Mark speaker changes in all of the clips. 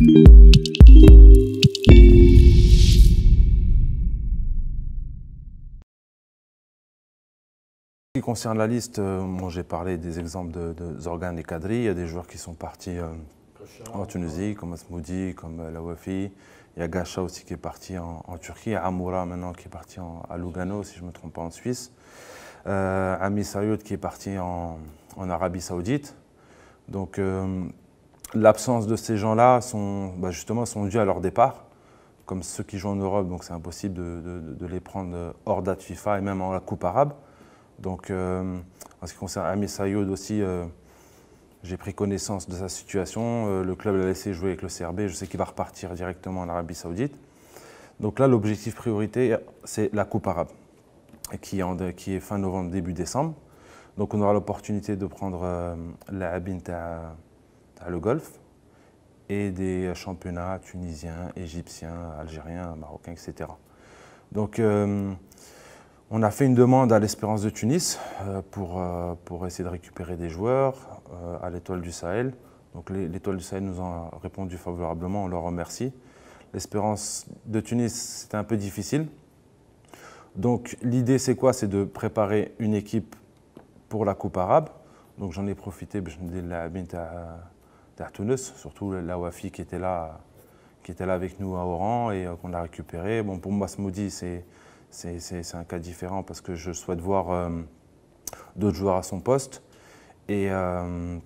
Speaker 1: En ce qui concerne la liste, euh, moi j'ai parlé des exemples de, de Zorgan et Kadri. Il y a des joueurs qui sont partis euh, en Tunisie, comme Asmoudi, comme la euh, Lawafi. Il y a Gacha aussi qui est parti en, en Turquie. Amoura maintenant qui est parti à Lugano, si je ne me trompe pas, en Suisse. Ami qui est parti en, Arabie Saoudite. Donc l'absence de ces gens-là sont bah, justement sont dues à leur départ, comme ceux qui jouent en Europe, donc c'est impossible de, les prendre hors date FIFA et même en la Coupe arabe. Donc euh, en ce qui concerne Amir aussi, euh, j'ai pris connaissance de sa situation. Euh, le club l'a laissé jouer avec le CRB. Je sais qu'il va repartir directement en Arabie Saoudite. Donc là, l'objectif priorité, c'est la Coupe arabe, qui est, qui est, fin novembre, début décembre. Donc on aura l'opportunité de prendre la Abinta à le golf et des championnats tunisiens, égyptiens, algériens, marocains, etc. Donc, euh, on a fait une demande à l'Espérance de Tunis euh, pour, euh, pour essayer de récupérer des joueurs à l'Étoile du Sahel. Donc, l'Étoile du Sahel nous a répondu favorablement, on leur remercie. L'Espérance de Tunis, c'était un peu difficile. Donc, l'idée, c'est quoi C'est de préparer une équipe pour la Coupe arabe. Donc, j'en ai profité, Tartunus, surtout la Wafi qui était là, qui était là avec nous à Oran et euh, qu'on a récupéré. Bon, pour moi, ce maudit, c'est un cas différent parce que je souhaite voir euh, d'autres joueurs à son poste. Et, euh,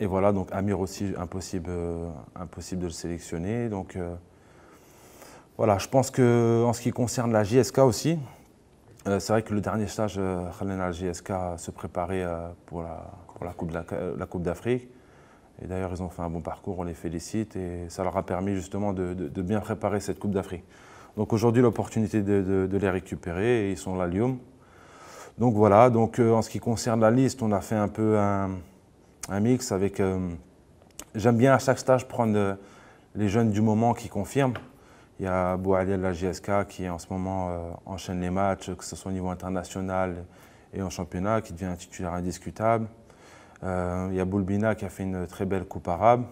Speaker 1: et, voilà, donc Amir aussi, impossible, impossible de le sélectionner. Donc voilà, je pense que en ce qui concerne la JSK aussi, c'est vrai que le dernier stage, Khalen al JSK se préparait pour, la, pour la Coupe d'Afrique. Et d'ailleurs, ils ont fait un bon parcours, on les félicite et ça leur a permis justement de, bien préparer cette Coupe d'Afrique. Donc aujourd'hui, l'opportunité de, les récupérer, et ils sont là, Lyon. Donc voilà, donc, euh, en ce qui concerne la liste, on a fait un peu un, mix avec. Euh, j'aime bien à chaque stage prendre euh, les jeunes du moment qui confirment. Il y a Boadel, de la GSK qui en ce moment enchaîne les matchs, que ce soit au niveau international et en championnat, qui devient un titulaire indiscutable. Euh, il y a Boulbina qui a fait une très belle coupe arabe.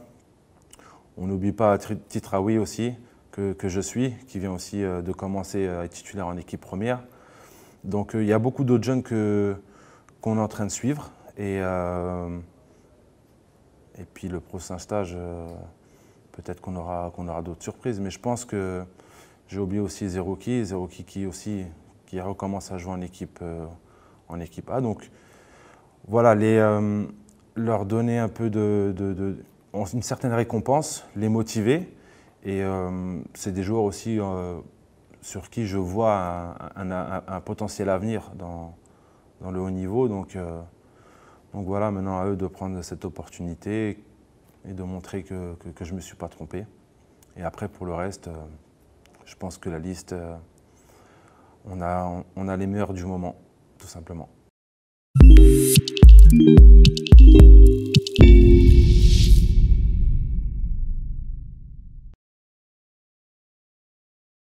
Speaker 1: On n'oublie pas Titraoui aussi, que, je suis, qui vient aussi euh, de commencer à être titulaire en équipe première. Donc euh, il y a beaucoup d'autres jeunes qu'on est en train de suivre. Et, et puis le prochain stage, peut-être qu'on aura, d'autres surprises. Mais je pense que j'ai oublié aussi Zerouki, Zerouki qui aussi qui recommence à jouer en équipe, en équipe A. Donc voilà, les, euh, leur donner un peu de, une certaine récompense, les motiver. Et euh, c'est des joueurs aussi euh, sur qui je vois un, potentiel avenir dans, dans, le haut niveau. Donc, donc voilà, maintenant à eux de prendre cette opportunité et de montrer que, je ne me suis pas trompé. Et après, pour le reste, je pense que la liste, on on a les meilleurs du moment, tout simplement.